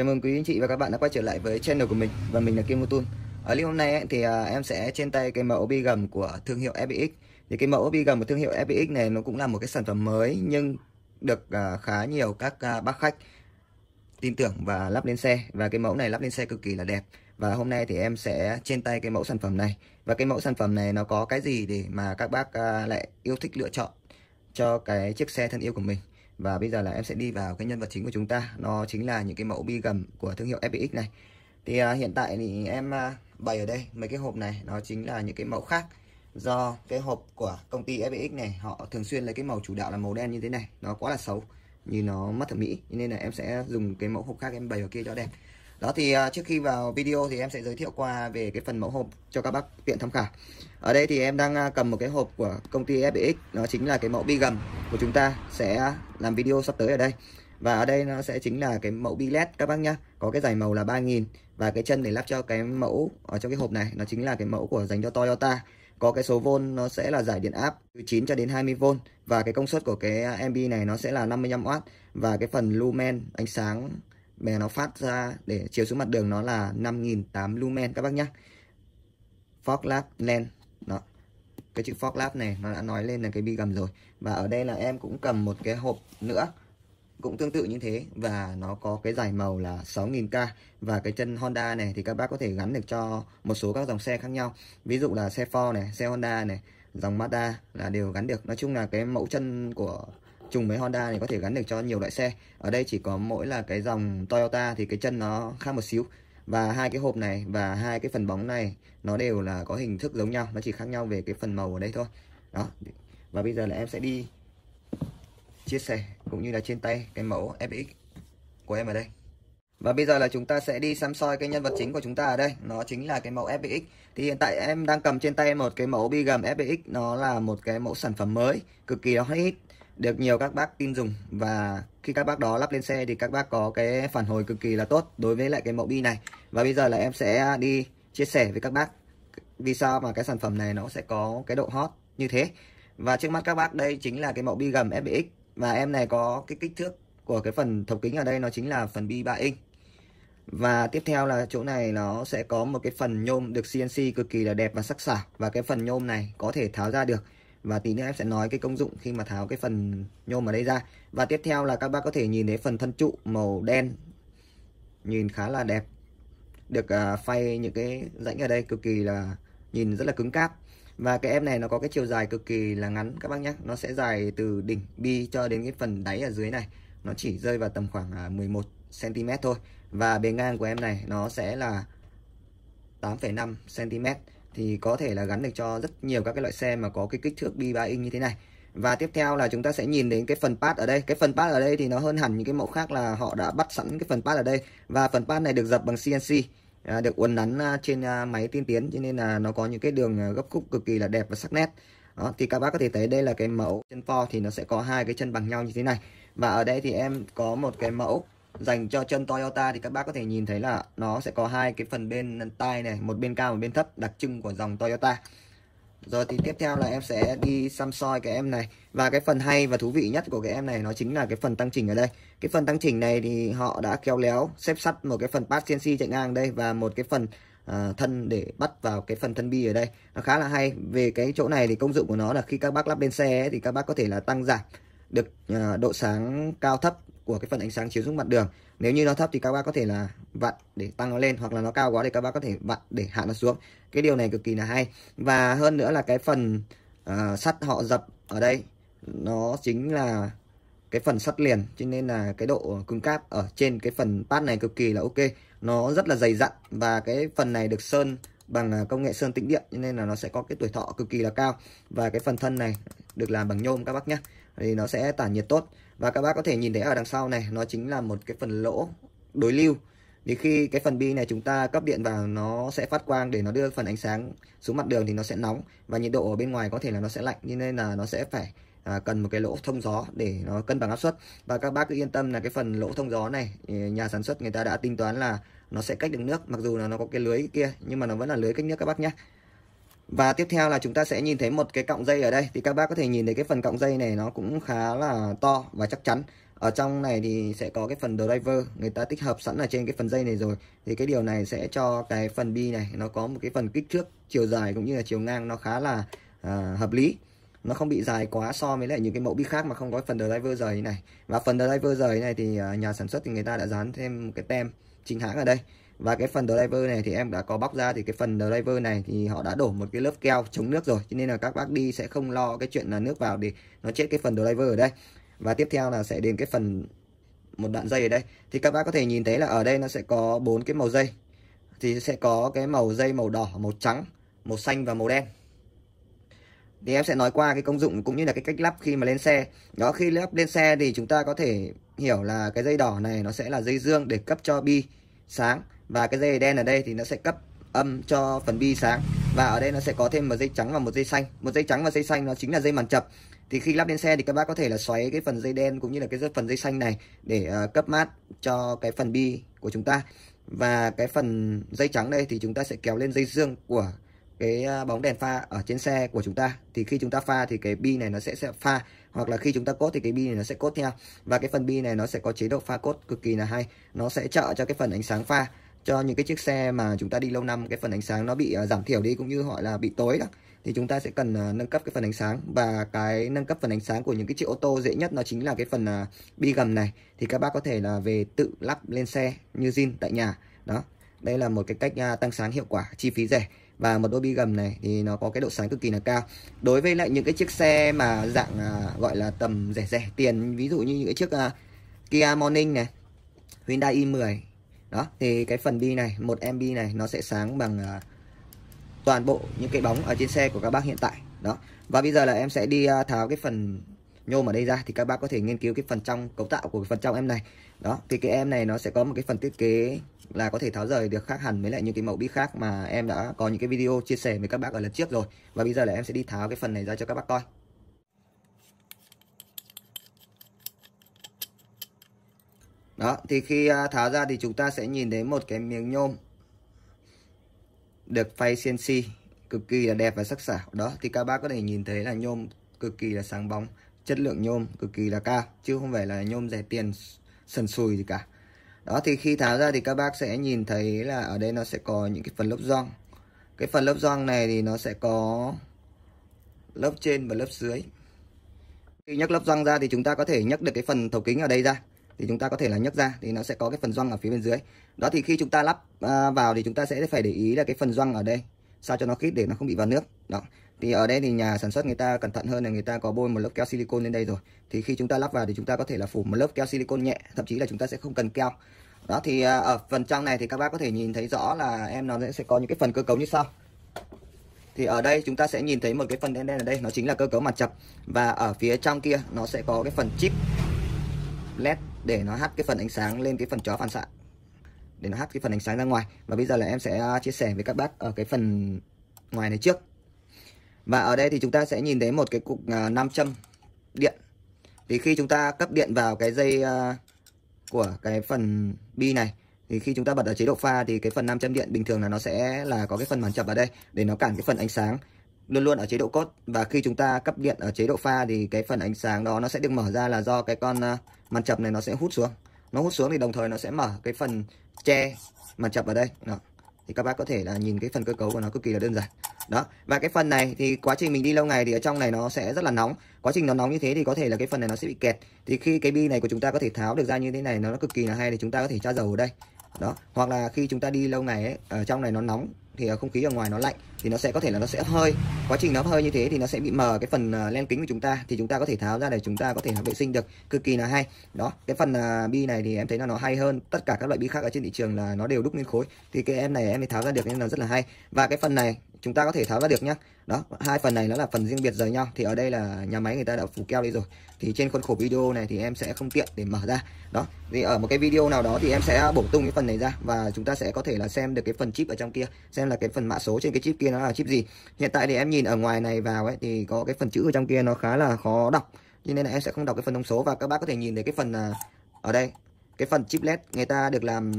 Chào mừng quý anh chị và các bạn đã quay trở lại với channel của mình và mình là Kim Mutun. Ở clip hôm nay ấy, thì à, em sẽ trên tay cái mẫu bi gầm của thương hiệu FBX. Thì cái mẫu bi gầm của thương hiệu FBX này nó cũng là một cái sản phẩm mới nhưng được à, khá nhiều các à, bác khách tin tưởng và lắp lên xe và cái mẫu này lắp lên xe cực kỳ là đẹp. Và hôm nay thì em sẽ trên tay cái mẫu sản phẩm này và cái mẫu sản phẩm này nó có cái gì để mà các bác lại yêu thích lựa chọn cho cái chiếc xe thân yêu của mình. Và bây giờ là em sẽ đi vào cái nhân vật chính của chúng ta Nó chính là những cái mẫu bi gầm của thương hiệu FPX này Thì uh, hiện tại thì em uh, bày ở đây mấy cái hộp này Nó chính là những cái mẫu khác Do cái hộp của công ty FPX này Họ thường xuyên lấy cái màu chủ đạo là màu đen như thế này Nó quá là xấu Nhìn nó mất thẩm mỹ Nên là em sẽ dùng cái mẫu hộp khác em bày ở kia cho đẹp đó thì uh, trước khi vào video thì em sẽ giới thiệu qua về cái phần mẫu hộp cho các bác tiện tham khảo ở đây thì em đang uh, cầm một cái hộp của công ty FBX nó chính là cái mẫu bi gầm của chúng ta sẽ làm video sắp tới ở đây và ở đây nó sẽ chính là cái mẫu bi led các bác nhá có cái dải màu là 3000 và cái chân để lắp cho cái mẫu ở trong cái hộp này nó chính là cái mẫu của dành cho Toyota có cái số volt nó sẽ là giải điện áp từ 9 cho đến 20V và cái công suất của cái à, MB này nó sẽ là 55W và cái phần lumen ánh sáng Bé nó phát ra để chiếu xuống mặt đường nó là 5008 lumen các bác nhé. Forklap lens. Đó. Cái chữ forklap này nó đã nói lên là cái bi gầm rồi. Và ở đây là em cũng cầm một cái hộp nữa cũng tương tự như thế và nó có cái dài màu là 6000K và cái chân Honda này thì các bác có thể gắn được cho một số các dòng xe khác nhau ví dụ là xe Ford này xe Honda này dòng Mazda là đều gắn được nói chung là cái mẫu chân của chung với Honda thì có thể gắn được cho nhiều loại xe ở đây chỉ có mỗi là cái dòng Toyota thì cái chân nó khác một xíu và hai cái hộp này và hai cái phần bóng này nó đều là có hình thức giống nhau nó chỉ khác nhau về cái phần màu ở đây thôi đó và bây giờ là em sẽ đi chia sẻ cũng như là trên tay cái mẫu FX của em ở đây và bây giờ là chúng ta sẽ đi xem soi cái nhân vật chính của chúng ta ở đây Nó chính là cái mẫu FBX Thì hiện tại em đang cầm trên tay một cái mẫu bi gầm FBX Nó là một cái mẫu sản phẩm mới Cực kỳ hot được nhiều các bác tin dùng và khi các bác đó lắp lên xe thì các bác có cái phản hồi cực kỳ là tốt đối với lại cái mẫu bi này và bây giờ là em sẽ đi chia sẻ với các bác vì sao mà cái sản phẩm này nó sẽ có cái độ hot như thế và trước mắt các bác đây chính là cái mẫu bi gầm FBX và em này có cái kích thước của cái phần thấu kính ở đây nó chính là phần bi 3 inch và tiếp theo là chỗ này nó sẽ có một cái phần nhôm được CNC cực kỳ là đẹp và sắc sảo và cái phần nhôm này có thể tháo ra được và tí nữa em sẽ nói cái công dụng khi mà tháo cái phần nhôm ở đây ra và tiếp theo là các bác có thể nhìn thấy phần thân trụ màu đen nhìn khá là đẹp được à, phay những cái rãnh ở đây cực kỳ là nhìn rất là cứng cáp và cái em này nó có cái chiều dài cực kỳ là ngắn các bác nhé nó sẽ dài từ đỉnh bi cho đến cái phần đáy ở dưới này nó chỉ rơi vào tầm khoảng 11 à, cm thôi và bề ngang của em này nó sẽ là 8,5 cm thì có thể là gắn được cho rất nhiều các cái loại xe mà có cái kích thước bi 3 inch như thế này và tiếp theo là chúng ta sẽ nhìn đến cái phần pad ở đây cái phần pad ở đây thì nó hơn hẳn những cái mẫu khác là họ đã bắt sẵn cái phần pad ở đây và phần pad này được dập bằng CNC à, được uốn nắn à, trên à, máy tiên tiến cho nên là nó có những cái đường gấp khúc cực kỳ là đẹp và sắc nét đó, thì các bác có thể thấy đây là cái mẫu chân Ford thì nó sẽ có hai cái chân bằng nhau như thế này và ở đây thì em có một cái mẫu dành cho chân Toyota thì các bác có thể nhìn thấy là nó sẽ có hai cái phần bên tai này một bên cao một bên thấp đặc trưng của dòng Toyota rồi thì tiếp theo là em sẽ đi xăm soi cái em này Và cái phần hay và thú vị nhất của cái em này Nó chính là cái phần tăng chỉnh ở đây Cái phần tăng chỉnh này thì họ đã kéo léo Xếp sắt một cái phần pass CNC chạy ngang đây Và một cái phần uh, thân để bắt vào cái phần thân bi ở đây Nó khá là hay Về cái chỗ này thì công dụng của nó là khi các bác lắp bên xe ấy, Thì các bác có thể là tăng giảm được uh, độ sáng cao thấp của cái phần ánh sáng chiếu xuống mặt đường nếu như nó thấp thì các bác có thể là vặn để tăng nó lên hoặc là nó cao quá thì các bác có thể vặn để hạ nó xuống cái điều này cực kỳ là hay và hơn nữa là cái phần uh, sắt họ dập ở đây nó chính là cái phần sắt liền cho nên là cái độ cứng cáp ở trên cái phần pad này cực kỳ là ok nó rất là dày dặn và cái phần này được sơn bằng à, công nghệ sơn tĩnh điện cho nên là nó sẽ có cái tuổi thọ cực kỳ là cao và cái phần thân này được làm bằng nhôm các bác nhé thì nó sẽ tản nhiệt tốt và các bác có thể nhìn thấy ở đằng sau này nó chính là một cái phần lỗ đối lưu thì khi cái phần bi này chúng ta cấp điện vào nó sẽ phát quang để nó đưa phần ánh sáng xuống mặt đường thì nó sẽ nóng và nhiệt độ ở bên ngoài có thể là nó sẽ lạnh cho nên là nó sẽ phải à, cần một cái lỗ thông gió để nó cân bằng áp suất và các bác cứ yên tâm là cái phần lỗ thông gió này nhà sản xuất người ta đã tính toán là nó sẽ cách được nước mặc dù là nó có cái lưới kia nhưng mà nó vẫn là lưới cách nước các bác nhé và tiếp theo là chúng ta sẽ nhìn thấy một cái cọng dây ở đây thì các bác có thể nhìn thấy cái phần cọng dây này nó cũng khá là to và chắc chắn ở trong này thì sẽ có cái phần driver người ta tích hợp sẵn ở trên cái phần dây này rồi thì cái điều này sẽ cho cái phần bi này nó có một cái phần kích thước chiều dài cũng như là chiều ngang nó khá là à, hợp lý nó không bị dài quá so với lại những cái mẫu bi khác mà không có phần driver rời này và phần driver rời này thì à, nhà sản xuất thì người ta đã dán thêm một cái tem chính hãng ở đây và cái phần driver này thì em đã có bóc ra thì cái phần driver này thì họ đã đổ một cái lớp keo chống nước rồi cho nên là các bác đi sẽ không lo cái chuyện là nước vào để nó chết cái phần driver ở đây và tiếp theo là sẽ đến cái phần một đoạn dây ở đây thì các bác có thể nhìn thấy là ở đây nó sẽ có bốn cái màu dây thì sẽ có cái màu dây màu đỏ màu trắng màu xanh và màu đen thì em sẽ nói qua cái công dụng cũng như là cái cách lắp khi mà lên xe đó khi lắp lên xe thì chúng ta có thể hiểu là cái dây đỏ này nó sẽ là dây dương để cấp cho bi sáng và cái dây đen ở đây thì nó sẽ cấp âm cho phần bi sáng và ở đây nó sẽ có thêm một dây trắng và một dây xanh một dây trắng và dây xanh nó chính là dây màn chập thì khi lắp lên xe thì các bác có thể là xoáy cái phần dây đen cũng như là cái phần dây xanh này để ờ, cấp mát cho cái phần bi của chúng ta và cái phần dây trắng đây thì chúng ta sẽ kéo lên dây dương của cái ờ, bóng đèn pha ở trên xe của chúng ta thì khi chúng ta pha thì cái bi này nó sẽ, sẽ pha hoặc là khi chúng ta cốt thì cái bi này nó sẽ cốt theo và cái phần bi này nó sẽ có chế độ pha cốt cực kỳ là hay nó sẽ trợ cho cái phần ánh sáng pha cho những cái chiếc xe mà chúng ta đi lâu năm cái phần ánh sáng nó bị uh, giảm thiểu đi cũng như họ là bị tối đó thì chúng ta sẽ cần uh, nâng cấp cái phần ánh sáng và cái nâng cấp phần ánh sáng của những cái chiếc ô tô dễ nhất nó chính là cái phần uh, bi gầm này thì các bác có thể là về tự lắp lên xe như zin tại nhà đó đây là một cái cách uh, tăng sáng hiệu quả chi phí rẻ và một đôi bi gầm này thì nó có cái độ sáng cực kỳ là cao đối với lại những cái chiếc xe mà dạng à, gọi là tầm rẻ rẻ tiền ví dụ như những cái chiếc à, Kia Morning này Hyundai i10 đó thì cái phần bi này một em bi này nó sẽ sáng bằng à, toàn bộ những cái bóng ở trên xe của các bác hiện tại đó và bây giờ là em sẽ đi à, tháo cái phần nhôm ở đây ra thì các bác có thể nghiên cứu cái phần trong cấu tạo của cái phần trong em này đó thì cái em này nó sẽ có một cái phần thiết kế là có thể tháo rời được khác hẳn với lại những cái mẫu bi khác mà em đã có những cái video chia sẻ với các bác ở lần trước rồi và bây giờ là em sẽ đi tháo cái phần này ra cho các bác coi đó thì khi à, tháo ra thì chúng ta sẽ nhìn thấy một cái miếng nhôm được phay CNC cực kỳ là đẹp và sắc sảo đó thì các bác có thể nhìn thấy là nhôm cực kỳ là sáng bóng chất lượng nhôm cực kỳ là cao chứ không phải là nhôm rẻ tiền sần sùi gì cả đó thì khi tháo ra thì các bác sẽ nhìn thấy là ở đây nó sẽ có những cái phần lớp gioăng cái phần lớp gioăng này thì nó sẽ có lớp trên và lớp dưới khi nhấc lớp gioăng ra thì chúng ta có thể nhấc được cái phần thấu kính ở đây ra thì chúng ta có thể là nhấc ra thì nó sẽ có cái phần răng ở phía bên dưới đó thì khi chúng ta lắp à, vào thì chúng ta sẽ phải để ý là cái phần răng ở đây sao cho nó khít để nó không bị vào nước đó thì ở đây thì nhà sản xuất người ta cẩn thận hơn là người ta có bôi một lớp keo silicon lên đây rồi thì khi chúng ta lắp vào thì chúng ta có thể là phủ một lớp keo silicon nhẹ thậm chí là chúng ta sẽ không cần keo đó thì à, ở phần trong này thì các bác có thể nhìn thấy rõ là em nó sẽ có những cái phần cơ cấu như sau thì ở đây chúng ta sẽ nhìn thấy một cái phần đen đen ở đây nó chính là cơ cấu mặt chập và ở phía trong kia nó sẽ có cái phần chip led để nó hắt cái phần ánh sáng lên cái phần chó phản xạ để nó hắt cái phần ánh sáng ra ngoài và bây giờ là em sẽ à, chia sẻ với các bác ở cái phần ngoài này trước và ở đây thì chúng ta sẽ nhìn thấy một cái cục à, nam châm điện. Thì khi chúng ta cấp điện vào cái dây à, của cái phần bi này thì khi chúng ta bật ở chế độ pha thì cái phần nam châm điện bình thường là nó sẽ là có cái phần màn chập ở đây để nó cản cái phần ánh sáng luôn luôn ở chế độ cốt và khi chúng ta cấp điện ở chế độ pha thì cái phần ánh sáng đó nó sẽ được mở ra là do cái con à, màn chập này nó sẽ hút xuống nó hút xuống thì đồng thời nó sẽ mở cái phần che màn chập ở đây đó. thì các bác có thể là nhìn cái phần cơ cấu của nó cực kỳ là đơn giản đó và cái phần này thì quá trình mình đi lâu ngày thì ở trong này nó sẽ rất là nóng quá trình nó nóng như thế thì có thể là cái phần này nó sẽ bị kẹt thì khi cái bi này của chúng ta có thể tháo được ra như thế này nó cực kỳ là hay để chúng ta có thể tra dầu ở đây đó hoặc là khi chúng ta đi lâu ngày ấy, ở trong này nó nóng thì ờ, không khí ở ngoài nó lạnh thì nó sẽ có thể là nó sẽ hơi quá trình nó hơi như thế thì nó sẽ bị mờ cái phần ờ, len kính của chúng ta thì chúng ta có thể tháo ra để chúng ta có thể vệ sinh được cực kỳ là hay đó cái phần ờ, bi này thì em thấy là nó hay hơn tất cả các loại bi khác ở trên thị trường là nó đều đúc nguyên khối thì cái em này em mới tháo ra được nên là rất là hay và cái phần này chúng ta có thể tháo ra được nhá đó hai phần này nó là phần riêng biệt rời nhau thì ở đây là nhà máy người ta đã phủ keo đi rồi thì trên khuôn khổ video này thì em sẽ không tiện để mở ra đó thì ở một cái video nào đó thì em sẽ bổ tung cái phần này ra và chúng ta sẽ có thể là xem được cái phần chip ở trong kia xem là cái phần mã số trên cái chip kia nó là chip gì hiện tại thì em nhìn ở ngoài này vào ấy thì có cái phần chữ ở trong kia nó khá là khó đọc cho nên là em sẽ không đọc cái phần thông số và các bác có thể nhìn thấy cái phần à, ở đây cái phần chip led người ta được làm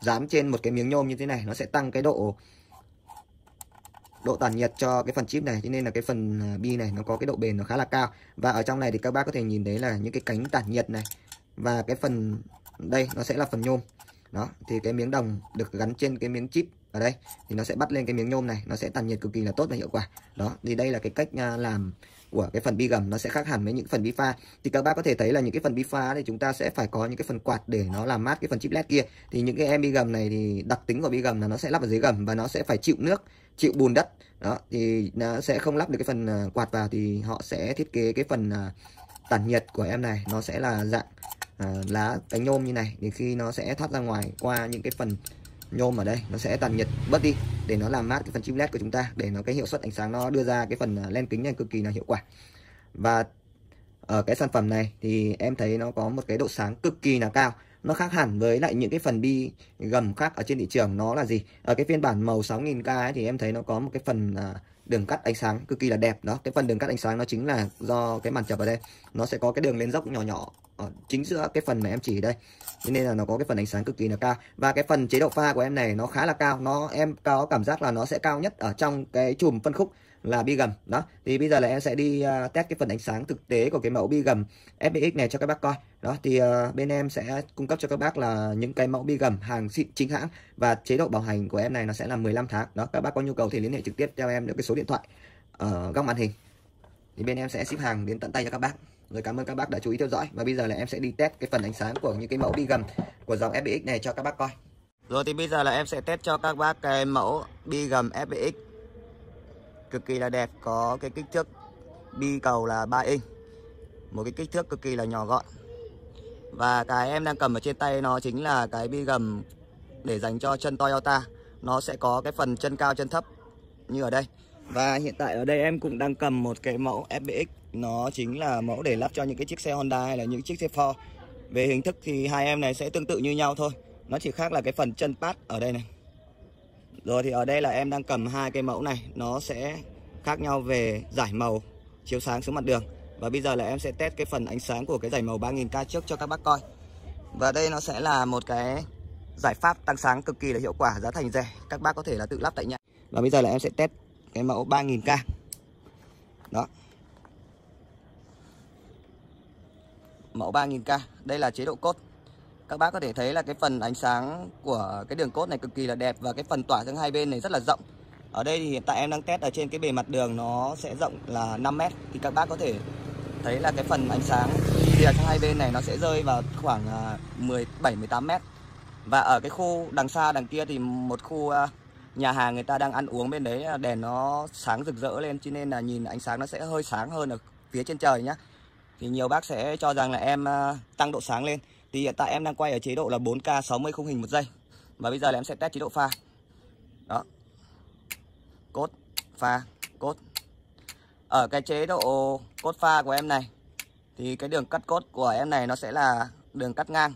dán trên một cái miếng nhôm như thế này nó sẽ tăng cái độ độ tản nhiệt cho cái phần chip này cho nên là cái phần à, bi này nó có cái độ bền nó khá là cao và ở trong này thì các bác có thể nhìn thấy là những cái cánh tản nhiệt này và cái phần đây nó sẽ là phần nhôm đó thì cái miếng đồng được gắn trên cái miếng chip ở đây thì nó sẽ bắt lên cái miếng nhôm này nó sẽ tản nhiệt cực kỳ là tốt và hiệu quả đó thì đây là cái cách à, làm của cái phần bi gầm nó sẽ khác hẳn với những phần bi pha thì các bác có thể thấy là những cái phần bi pha thì chúng ta sẽ phải có những cái phần quạt để nó làm mát cái phần chip led kia thì những cái em bi gầm này thì đặc tính của bi gầm là nó sẽ lắp ở dưới gầm và nó sẽ phải chịu nước chịu bùn đất đó thì nó sẽ không lắp được cái phần à, quạt vào thì họ sẽ thiết kế cái phần à, tản nhiệt của em này nó sẽ là dạng Ờ, lá cánh nhôm như này thì khi nó sẽ thoát ra ngoài qua những cái phần nhôm ở đây nó sẽ tàn nhiệt bớt đi để nó làm mát cái phần chip led của chúng ta để nó cái hiệu suất ánh sáng nó đưa ra cái phần ờ, len kính này cực kỳ là hiệu quả và ở cái sản phẩm này thì em thấy nó có một cái độ sáng cực kỳ là cao nó khác hẳn với lại những cái phần bi gầm khác ở trên thị trường nó là gì ở cái phiên bản màu 6000K thì em thấy nó có một cái phần à, đường cắt ánh sáng cực kỳ là đẹp đó cái phần đường cắt ánh sáng nó chính là do cái màn chập ở đây nó sẽ có cái đường lên dốc nhỏ nhỏ ở chính giữa cái phần mà em chỉ đây cho nên là nó có cái phần ánh sáng cực kỳ là cao và cái phần chế độ pha của em này nó khá là cao nó em có cảm giác là nó sẽ cao nhất ở trong cái chùm phân khúc là bi gầm đó thì bây giờ là em sẽ đi uh, test cái phần ánh sáng thực tế của cái mẫu bi gầm FBX này cho các bác coi đó thì uh, bên em sẽ cung cấp cho các bác là những cái mẫu bi gầm hàng xịn chính hãng và chế độ bảo hành của em này nó sẽ là 15 tháng đó các bác có nhu cầu thì liên hệ trực tiếp cho em được cái số điện thoại ở góc màn hình thì bên em sẽ ship hàng đến tận tay cho các bác rồi cảm ơn các bác đã chú ý theo dõi và bây giờ là em sẽ đi test cái phần ánh sáng của những cái mẫu bi gầm của dòng FBX này cho các bác coi rồi thì bây giờ là em sẽ test cho các bác cái mẫu bi gầm FBX cực kỳ là đẹp có cái kích thước bi cầu là 3 inch một cái kích thước cực kỳ là nhỏ gọn và cái em đang cầm ở trên tay nó chính là cái bi gầm để dành cho chân Toyota nó sẽ có cái phần chân cao chân thấp như ở đây và hiện tại ở đây em cũng đang cầm một cái mẫu FBX Nó chính là mẫu để lắp cho những cái chiếc xe Honda hay là những chiếc xe Ford Về hình thức thì hai em này sẽ tương tự như nhau thôi Nó chỉ khác là cái phần chân pad ở đây này rồi thì ở đây là em đang cầm hai cái mẫu này Nó sẽ khác nhau về giải màu Chiếu sáng xuống mặt đường Và bây giờ là em sẽ test cái phần ánh sáng của cái giải màu 3000K trước cho các bác coi Và đây nó sẽ là một cái giải pháp tăng sáng cực kỳ là hiệu quả Giá thành rẻ Các bác có thể là tự lắp tại nhà Và bây giờ là em sẽ test cái mẫu 3000K Đó Mẫu 3000K Đây là chế độ cốt các bác có thể thấy là cái phần ánh sáng của cái đường cốt này cực kỳ là đẹp và cái phần tỏa sang hai bên này rất là rộng ở đây thì hiện tại em đang test ở trên cái bề mặt đường nó sẽ rộng là 5 mét thì các bác có thể thấy là cái phần ánh sáng rìa sang hai bên này nó sẽ rơi vào khoảng 17 à, 18 mét. Và ở cái khu đằng xa đằng kia thì một khu à, nhà hàng người ta đang ăn uống bên đấy à, đèn nó sáng rực rỡ lên cho nên là nhìn ánh sáng nó sẽ hơi sáng hơn ở phía trên trời nhá. Thì nhiều bác sẽ cho rằng là em tăng độ sáng lên. Thì hiện tại em đang quay ở chế độ là 4K 60 khung hình một giây. Và bây giờ là em sẽ test chế độ pha. Đó. Cốt, pha, cốt. Ở cái chế độ cốt pha của em này thì cái đường cắt cốt của em này nó sẽ là đường cắt ngang.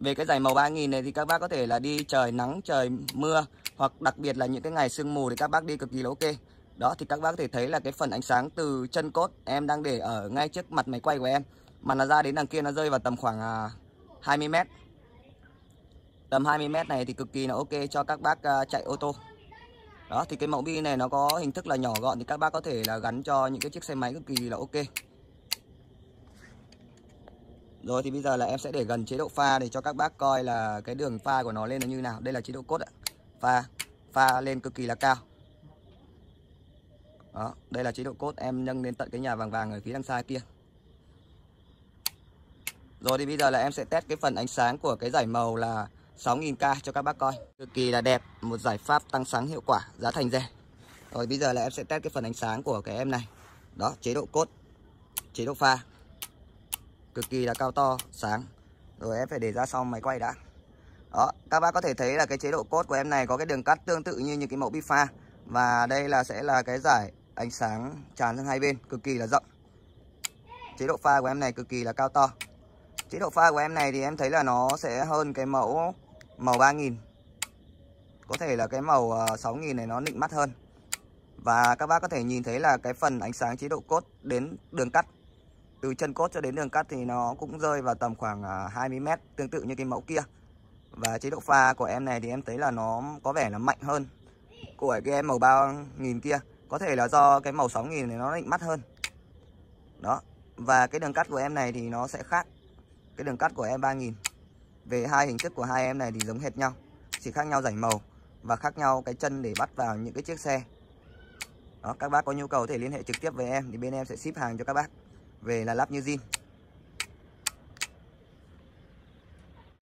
Về cái dải màu 3000 này thì các bác có thể là đi trời nắng, trời mưa hoặc đặc biệt là những cái ngày sương mù thì các bác đi cực kỳ là ok. Đó thì các bác có thể thấy là cái phần ánh sáng từ chân cốt em đang để ở ngay trước mặt máy quay của em mà nó ra đến đằng kia nó rơi vào tầm khoảng 20 à, mét tầm 20 mét này thì cực kỳ là ok cho các bác à, chạy ô tô đó thì cái mẫu bi này nó có hình thức là nhỏ gọn thì các bác có thể là gắn cho những cái chiếc xe máy cực kỳ là ok rồi thì bây giờ là em sẽ để gần chế độ pha để cho các bác coi là cái đường pha của nó lên là như nào đây là chế độ cốt ạ pha pha lên cực kỳ là cao đó đây là chế độ cốt em nâng lên tận cái nhà vàng vàng ở phía đằng xa kia rồi thì bây giờ là em sẽ test cái phần ánh sáng của cái giải màu là 6000K cho các bác coi Cực kỳ là đẹp, một giải pháp tăng sáng hiệu quả, giá thành rẻ Rồi bây giờ là em sẽ test cái phần ánh sáng của cái em này Đó, chế độ cốt, chế độ pha Cực kỳ là cao to, sáng Rồi em phải để ra sau máy quay đã Đó, các bác có thể thấy là cái chế độ cốt của em này có cái đường cắt tương tự như những cái mẫu bifa Và đây là sẽ là cái giải ánh sáng tràn sang hai bên, cực kỳ là rộng Chế độ pha của em này cực kỳ là cao to chế độ pha của em này thì em thấy là nó sẽ hơn cái mẫu màu 3000 có thể là cái màu 6000 ờ, này nó nịnh mắt hơn và các bác có thể nhìn thấy là cái phần ánh sáng chế độ cốt đến đường cắt từ chân cốt cho đến đường cắt thì nó cũng rơi vào tầm khoảng 20m ờ, tương tự như cái mẫu kia và chế độ pha của em này thì em thấy là nó có vẻ là mạnh hơn của cái em màu 3000 kia có thể là do cái màu 6000 này nó nịnh mắt hơn đó và cái đường cắt của em này thì nó sẽ khác cái đường cắt của em 3000 về hai hình thức của hai em này thì giống hệt nhau chỉ khác nhau rảnh màu và khác nhau cái chân để bắt vào những cái chiếc xe đó các bác có nhu cầu thể liên hệ trực tiếp với em thì bên em sẽ ship hàng cho các bác về là lắp như zin